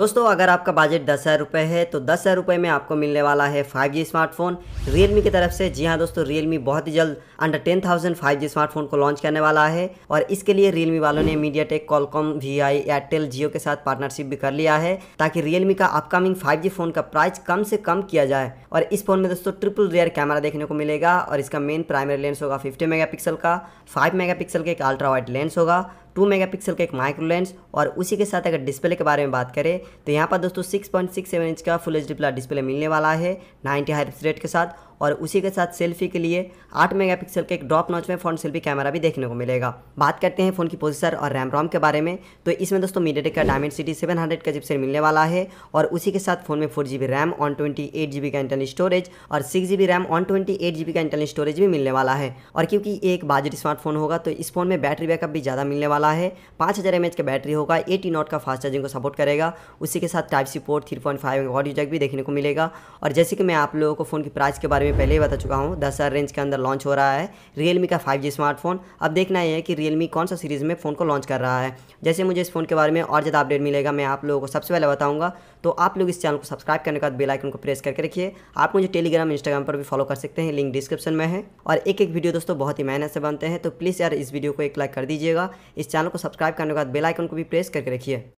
दोस्तों अगर आपका बजट दस हज़ार रुपये है तो दस हज़ार रुपये में आपको मिलने वाला है फाइव जी स्मार्टफोन रियलमी की तरफ से जी हाँ दोस्तों रियलमी बहुत ही जल्द under ten thousand five G smartphone को लॉन्च करने वाला है और इसके लिए रियलमी वालों ने MediaTek Qualcomm V I Airtel Jio के साथ पार्टनरशिप भी कर लिया है ताकि रियलमी का अपकमिंग फाइव जी फोन का प्राइस कम से कम किया जाए और इस फोन में दोस्तों ट्रिपल रेयर कैमरा देखने को मिलेगा और इसका मेन प्राइमरी लेंस होगा फिफ्टी मेगा का फाइव मेगा के एक अल्ट्रा वाइट लेंस होगा टू मेगा का एक माइक्रो लेंस और उसी के साथ अगर डिस्प्ले के बारे में बात करें तो यहाँ पर दोस्तों six point six seven inch का फुल एच डी डिस्प्ले मिलने वाला है नाइन्टी हाई रेट के साथ और उसी के साथ सेल्फी के लिए आठ मेगापिक्सल के एक ड्रॉप नॉच में फ्रंट सेल्फी कैमरा भी देखने को मिलेगा बात करते हैं फ़ोन की प्रोसेसर और रैम रॉम के बारे में तो इसमें दोस्तों मीडिया का डायमेंड सिटी सेवन हंड्रेड का जिप्सर मिलने वाला है और उसी के साथ फ़ोन में four G B RAM on twenty eight G B का इंटरनल स्टोरेज और six G B RAM on twenty eight G B का इंटरनल स्टोरेज भी मिलने वाला है और क्योंकि एक बाजट स्मार्टफोन होगा तो इस फोन में बैटरी बैकअप भी ज़्यादा मिलने वाला है पाँच हज़ार एम एच का बैटरी होगा एटी नॉट का फास्ट चार्जिंग को सपोर्ट करेगा उसी के साथ type C port three point five audio jack भी देखने को मिलेगा और जैसे कि मैं आप लोगों को फ़ोन की प्राइस के बारे बारे में पहले ही बता चुका हूँ दस हज़ार रेंज के अंदर लॉन्च हो रहा है रियलमी का फाइव स्मार्टफोन अब देखना यह है कि रियलमी कौन सा सीरीज़ में फ़ोन को लॉन्च कर रहा है जैसे मुझे इस फोन के बारे में और ज़्यादा अपडेट मिलेगा मैं आप लोगों को सबसे पहले बताऊँगा तो आप लोग इस चैनल को सब्सक्राइब करने के बाद बेलाइकन को प्रेस करके रखिए आप मुझे टेलीग्राम इंस्टाग्राम पर भी फॉलो कर सकते हैं लिंक डिस्क्रिप्शन में है और एक एक वीडियो दोस्तों बहुत ही मेहनत से बनते हैं तो प्लीज़ यार इस वीडियो को एक लाइक कर दीजिएगा इस चैनल को सब्सक्राइब करने के बाद बेलाइकन को भी प्रेस करके रखिए